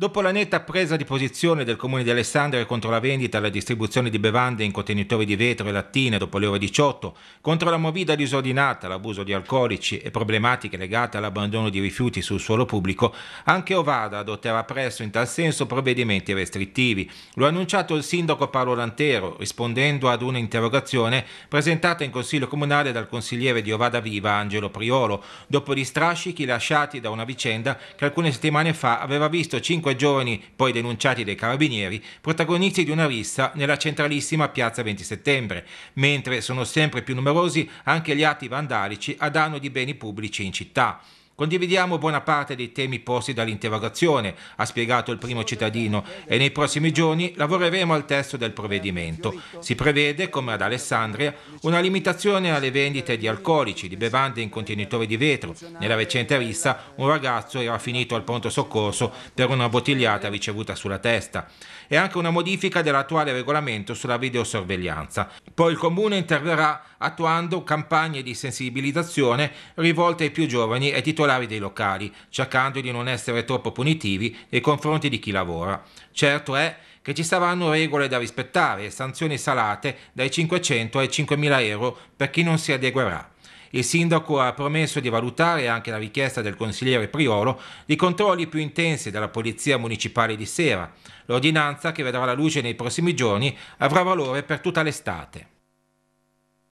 Dopo la netta presa di posizione del comune di Alessandria contro la vendita e la distribuzione di bevande in contenitori di vetro e lattine dopo le ore 18, contro la movida disordinata, l'abuso di alcolici e problematiche legate all'abbandono di rifiuti sul suolo pubblico, anche Ovada adotterà presto in tal senso provvedimenti restrittivi. Lo ha annunciato il sindaco Paolo Lantero rispondendo ad un'interrogazione presentata in consiglio comunale dal consigliere di Ovada Viva Angelo Priolo, dopo gli strascichi lasciati da una vicenda che alcune settimane fa aveva visto 5 cinque giovani, poi denunciati dai carabinieri, protagonisti di una rissa nella centralissima piazza 20 settembre, mentre sono sempre più numerosi anche gli atti vandalici a danno di beni pubblici in città. Condividiamo buona parte dei temi posti dall'interrogazione, ha spiegato il primo cittadino, e nei prossimi giorni lavoreremo al testo del provvedimento. Si prevede, come ad Alessandria, una limitazione alle vendite di alcolici, di bevande in contenitori di vetro. Nella recente rissa un ragazzo era finito al pronto soccorso per una bottigliata ricevuta sulla testa. E anche una modifica dell'attuale regolamento sulla videosorveglianza. Poi il comune interverrà attuando campagne di sensibilizzazione rivolte ai più giovani e titolari particolari dei locali, cercando di non essere troppo punitivi nei confronti di chi lavora. Certo è che ci saranno regole da rispettare e sanzioni salate dai 500 ai 5.000 euro per chi non si adeguerà. Il sindaco ha promesso di valutare anche la richiesta del consigliere Priolo di controlli più intensi della Polizia Municipale di Sera. L'ordinanza, che vedrà la luce nei prossimi giorni, avrà valore per tutta l'estate.